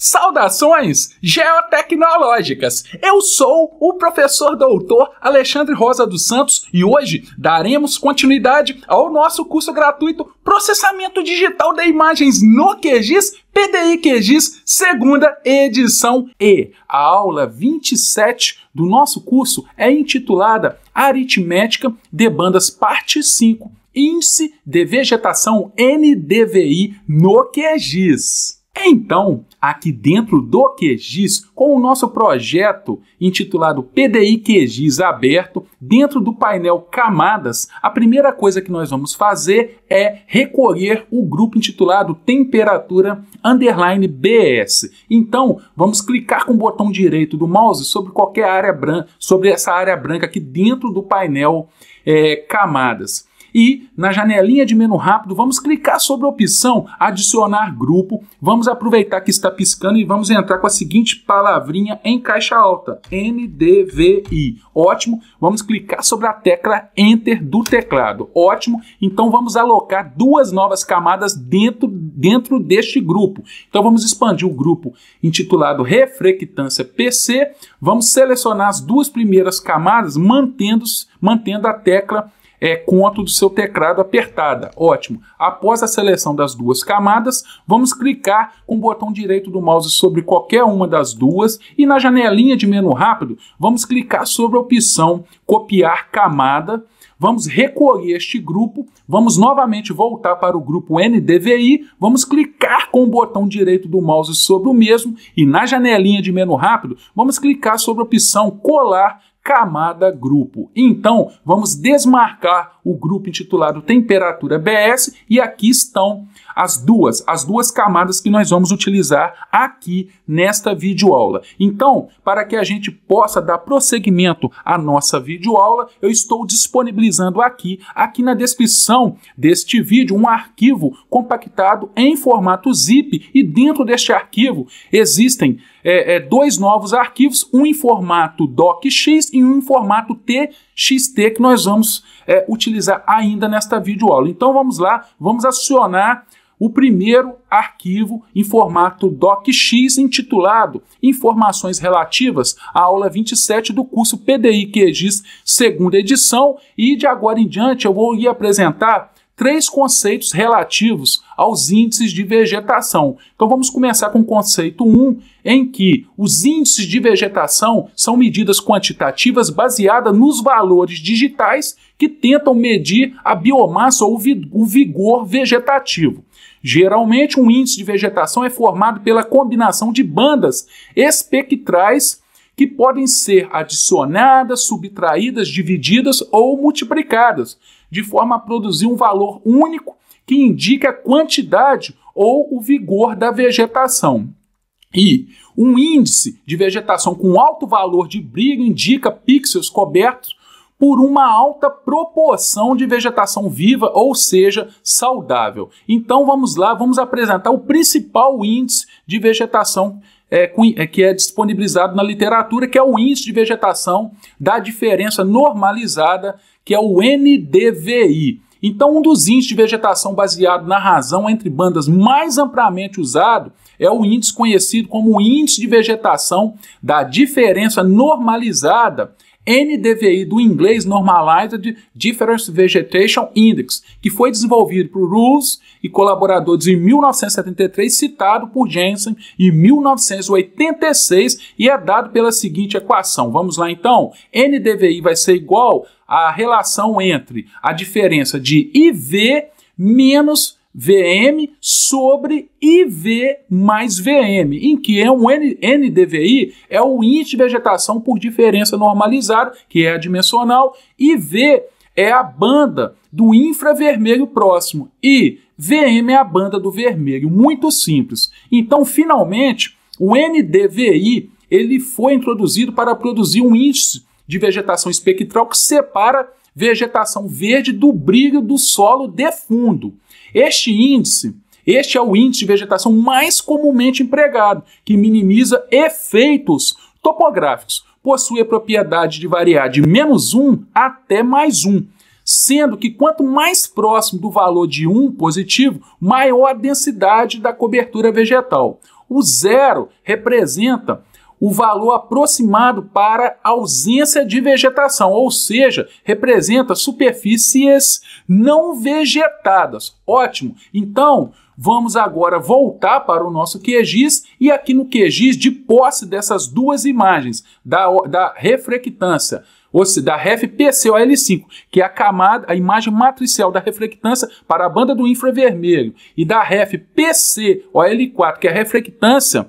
Saudações geotecnológicas! Eu sou o professor doutor Alexandre Rosa dos Santos e hoje daremos continuidade ao nosso curso gratuito Processamento Digital de Imagens no QGIS PDI QGIS, segunda edição E. A aula 27 do nosso curso é intitulada Aritmética de Bandas Parte 5, Índice de Vegetação NDVI no QGIS. Então, aqui dentro do QGIS, com o nosso projeto intitulado PDI QGIS aberto, dentro do painel Camadas, a primeira coisa que nós vamos fazer é recolher o grupo intitulado Temperatura Underline BS. Então, vamos clicar com o botão direito do mouse sobre qualquer área branca, sobre essa área branca aqui dentro do painel é, Camadas e na janelinha de menu rápido vamos clicar sobre a opção adicionar grupo, vamos aproveitar que está piscando e vamos entrar com a seguinte palavrinha em caixa alta, NDVI. Ótimo, vamos clicar sobre a tecla Enter do teclado. Ótimo, então vamos alocar duas novas camadas dentro, dentro deste grupo. Então vamos expandir o grupo intitulado Reflectância PC, vamos selecionar as duas primeiras camadas mantendo, mantendo a tecla é, conto do seu teclado apertada. Ótimo. Após a seleção das duas camadas, vamos clicar com o botão direito do mouse sobre qualquer uma das duas e na janelinha de menu rápido, vamos clicar sobre a opção copiar camada. Vamos recolher este grupo, vamos novamente voltar para o grupo NDVI, vamos clicar com o botão direito do mouse sobre o mesmo e na janelinha de menu rápido, vamos clicar sobre a opção colar camada grupo. Então, vamos desmarcar o grupo intitulado temperatura BS e aqui estão as duas, as duas camadas que nós vamos utilizar aqui nesta videoaula. Então, para que a gente possa dar prosseguimento à nossa videoaula, eu estou disponibilizando aqui, aqui na descrição deste vídeo, um arquivo compactado em formato zip e dentro deste arquivo existem é, é, dois novos arquivos, um em formato docx e um em formato txt que nós vamos é, utilizar ainda nesta videoaula. Então vamos lá, vamos acionar o primeiro arquivo em formato docx intitulado Informações relativas à aula 27 do curso PDI QGIS segunda edição e de agora em diante eu vou ir apresentar três conceitos relativos aos índices de vegetação. Então vamos começar com o conceito 1, um, em que os índices de vegetação são medidas quantitativas baseadas nos valores digitais que tentam medir a biomassa ou o vigor vegetativo. Geralmente, um índice de vegetação é formado pela combinação de bandas espectrais que podem ser adicionadas, subtraídas, divididas ou multiplicadas, de forma a produzir um valor único que indica a quantidade ou o vigor da vegetação. E um índice de vegetação com alto valor de brilho indica pixels cobertos por uma alta proporção de vegetação viva, ou seja, saudável. Então vamos lá, vamos apresentar o principal índice de vegetação é, é, que é disponibilizado na literatura, que é o índice de vegetação da diferença normalizada, que é o NDVI. Então, um dos índices de vegetação baseado na razão entre bandas mais amplamente usado é o índice conhecido como índice de vegetação da diferença normalizada, NDVI do inglês Normalized Difference Vegetation Index, que foi desenvolvido por Rules e colaboradores em 1973, citado por Jensen em 1986 e é dado pela seguinte equação. Vamos lá então? NDVI vai ser igual à relação entre a diferença de IV menos VM sobre IV mais VM, em que é um NDVI é o índice de vegetação por diferença normalizada, que é dimensional, IV é a banda do infravermelho próximo e VM é a banda do vermelho, muito simples. Então, finalmente, o NDVI ele foi introduzido para produzir um índice de vegetação espectral que separa vegetação verde do brilho do solo de fundo. Este índice, este é o índice de vegetação mais comumente empregado, que minimiza efeitos topográficos. Possui a propriedade de variar de menos 1 até mais 1, sendo que quanto mais próximo do valor de 1 positivo, maior a densidade da cobertura vegetal. O zero representa o valor aproximado para ausência de vegetação, ou seja, representa superfícies não vegetadas. Ótimo! Então, vamos agora voltar para o nosso QGIS e aqui no QGIS, de posse dessas duas imagens da, da reflectância, ou seja, da RefPCOL5, que é a camada, a imagem matricial da reflectância para a banda do infravermelho, e da RefPCOL4, que é a reflectância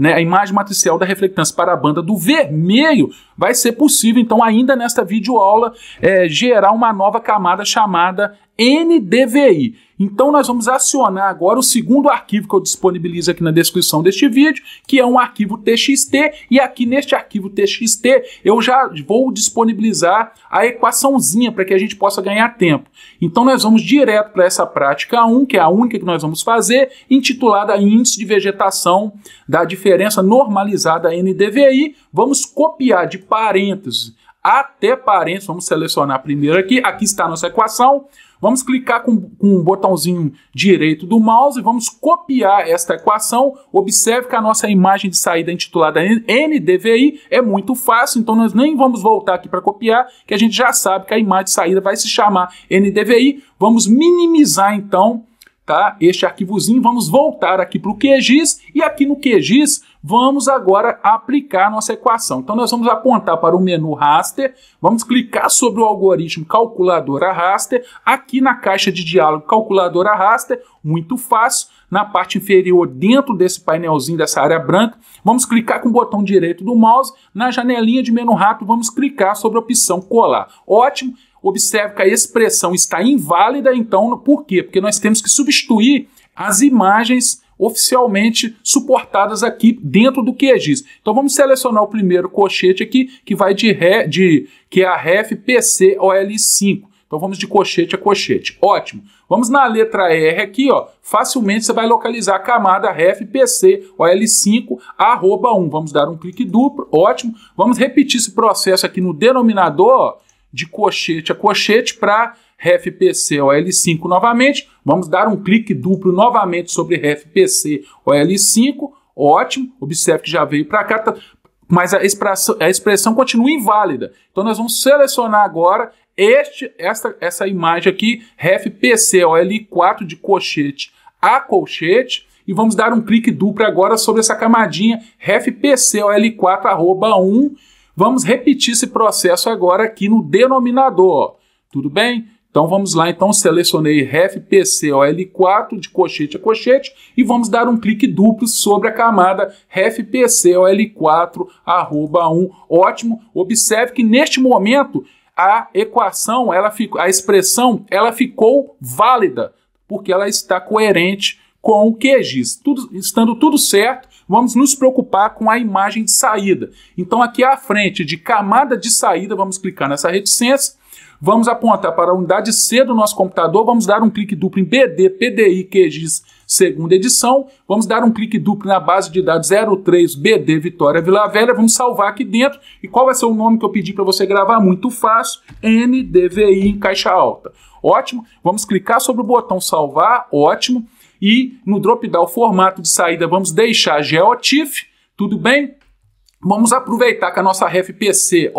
né, a imagem matricial da reflectância para a banda do vermelho, vai ser possível, então, ainda nesta videoaula, é, gerar uma nova camada chamada NDVI. Então nós vamos acionar agora o segundo arquivo que eu disponibilizo aqui na descrição deste vídeo, que é um arquivo TXT, e aqui neste arquivo TXT eu já vou disponibilizar a equaçãozinha para que a gente possa ganhar tempo. Então nós vamos direto para essa prática 1, que é a única que nós vamos fazer, intitulada Índice de Vegetação da Diferença Normalizada NDVI. Vamos copiar de parênteses até parênteses, vamos selecionar primeiro aqui, aqui está a nossa equação, Vamos clicar com, com o botãozinho direito do mouse e vamos copiar esta equação. Observe que a nossa imagem de saída intitulada NDVI é muito fácil, então nós nem vamos voltar aqui para copiar, que a gente já sabe que a imagem de saída vai se chamar NDVI. Vamos minimizar então tá? este arquivozinho. Vamos voltar aqui para o QGIS e aqui no QGIS Vamos agora aplicar nossa equação. Então, nós vamos apontar para o menu raster, vamos clicar sobre o algoritmo calculadora raster, aqui na caixa de diálogo calculadora raster, muito fácil. Na parte inferior, dentro desse painelzinho, dessa área branca, vamos clicar com o botão direito do mouse. Na janelinha de menu rápido, vamos clicar sobre a opção colar. Ótimo! Observe que a expressão está inválida, então, por quê? Porque nós temos que substituir as imagens oficialmente suportadas aqui dentro do QGIS. Então vamos selecionar o primeiro cochete aqui, que vai de, re, de que é a ref PC OL5. Então vamos de cochete a cochete. Ótimo. Vamos na letra R aqui, ó. Facilmente você vai localizar a camada ref PC OL5 arroba 1. Vamos dar um clique duplo. Ótimo. Vamos repetir esse processo aqui no denominador, ó de cochete a cochete para RFPC OL5 novamente. Vamos dar um clique duplo novamente sobre RFPC OL5. Ótimo, observe que já veio para cá, tá, mas a expressão, a expressão continua inválida. Então nós vamos selecionar agora este, esta, essa imagem aqui, RFPC OL4 de cochete a colchete e vamos dar um clique duplo agora sobre essa camadinha RFPC OL4 arroba 1 Vamos repetir esse processo agora aqui no denominador. Tudo bem? Então vamos lá, então selecionei RFPCOL4 de cochete a cochete e vamos dar um clique duplo sobre a camada RFPCOL4 arroba 1. Ótimo. Observe que neste momento a equação, ela fico, a expressão, ela ficou válida, porque ela está coerente com o QGIS. Tudo, estando tudo certo, vamos nos preocupar com a imagem de saída. Então, aqui à frente de camada de saída, vamos clicar nessa reticência. Vamos apontar para a unidade C do nosso computador, vamos dar um clique duplo em BD, PDI, QGIS, segunda edição. Vamos dar um clique duplo na base de dados 03 BD Vitória Vila Velha, vamos salvar aqui dentro. E qual vai ser o nome que eu pedi para você gravar? Muito fácil, NDVI em caixa alta. Ótimo, vamos clicar sobre o botão salvar, ótimo. E no drop-down formato de saída, vamos deixar GeoTIFF, tudo bem? Vamos aproveitar que a nossa refpcol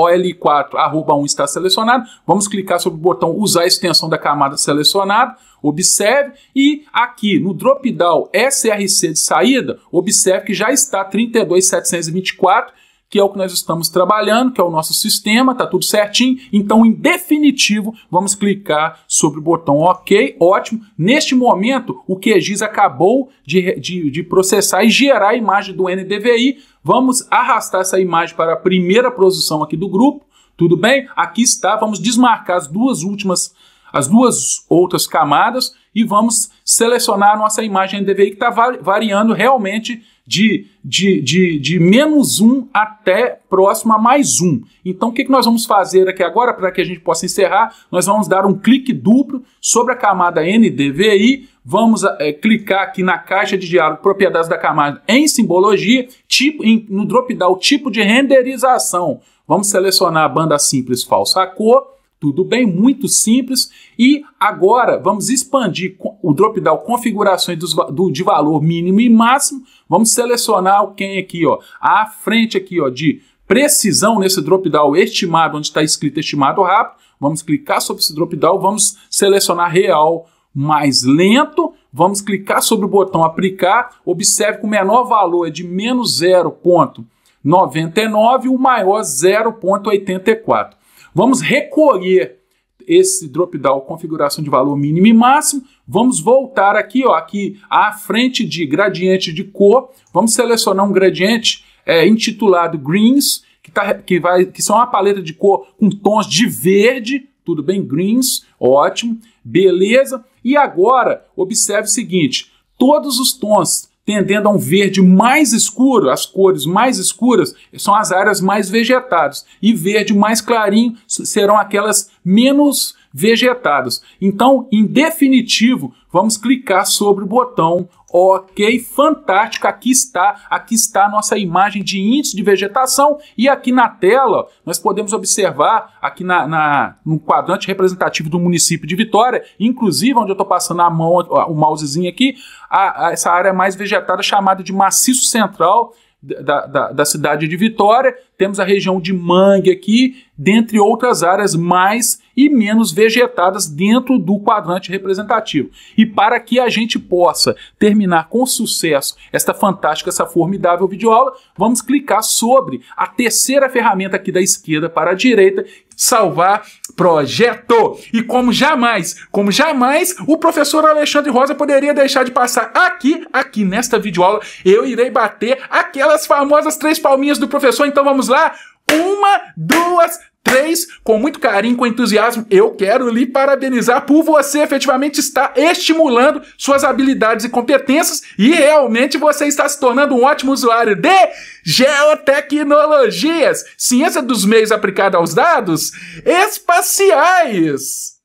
OL4 arroba 1 está selecionada. Vamos clicar sobre o botão usar a extensão da camada selecionada. Observe e aqui no drop-down SRC de saída, observe que já está 32724 que é o que nós estamos trabalhando, que é o nosso sistema, tá tudo certinho. Então, em definitivo, vamos clicar sobre o botão OK, ótimo. Neste momento, o QGIS acabou de, de, de processar e gerar a imagem do NDVI. Vamos arrastar essa imagem para a primeira posição aqui do grupo, tudo bem? Aqui está, vamos desmarcar as duas últimas as duas outras camadas e vamos selecionar nossa imagem NDVI que está variando realmente de, de, de, de menos um até próximo a mais um. Então, o que, que nós vamos fazer aqui agora para que a gente possa encerrar? Nós vamos dar um clique duplo sobre a camada NDVI, vamos é, clicar aqui na caixa de diálogo propriedades da camada em simbologia, tipo, em, no drop-down tipo de renderização. Vamos selecionar a banda simples falsa a cor, tudo bem, muito simples. E agora vamos expandir o drop-down configurações do, de valor mínimo e máximo Vamos selecionar quem aqui, ó, à frente aqui, ó, de precisão nesse drop down estimado, onde está escrito estimado rápido. Vamos clicar sobre esse drop down, vamos selecionar real mais lento. Vamos clicar sobre o botão aplicar. Observe que o menor valor é de menos 0,99, o maior 0,84. Vamos recolher esse drop down configuração de valor mínimo e máximo. Vamos voltar aqui, ó, aqui à frente de gradiente de cor. Vamos selecionar um gradiente é, intitulado Greens, que, tá, que, vai, que são uma paleta de cor com tons de verde, tudo bem? Greens, ótimo, beleza. E agora, observe o seguinte: todos os tons tendendo a um verde mais escuro, as cores mais escuras são as áreas mais vegetadas, e verde mais clarinho serão aquelas menos Vegetados. Então, em definitivo, vamos clicar sobre o botão Ok, fantástico. Aqui está, aqui está a nossa imagem de índice de vegetação e aqui na tela nós podemos observar aqui na, na no quadrante representativo do município de Vitória, inclusive onde eu estou passando a mão, o mousezinho aqui, a, a, essa área mais vegetada chamada de maciço central da, da, da, cidade de Vitória, temos a região de mangue aqui, dentre outras áreas mais e menos vegetadas dentro do quadrante representativo. E para que a gente possa terminar com sucesso esta fantástica, essa formidável videoaula, vamos clicar sobre a terceira ferramenta aqui da esquerda para a direita, salvar projeto. E como jamais, como jamais, o professor Alexandre Rosa poderia deixar de passar aqui, aqui nesta videoaula, eu irei bater aquelas famosas três palminhas do professor, então vamos lá lá? Uma, duas, três, com muito carinho, com entusiasmo, eu quero lhe parabenizar por você efetivamente estar estimulando suas habilidades e competências e realmente você está se tornando um ótimo usuário de geotecnologias, ciência dos meios aplicada aos dados espaciais.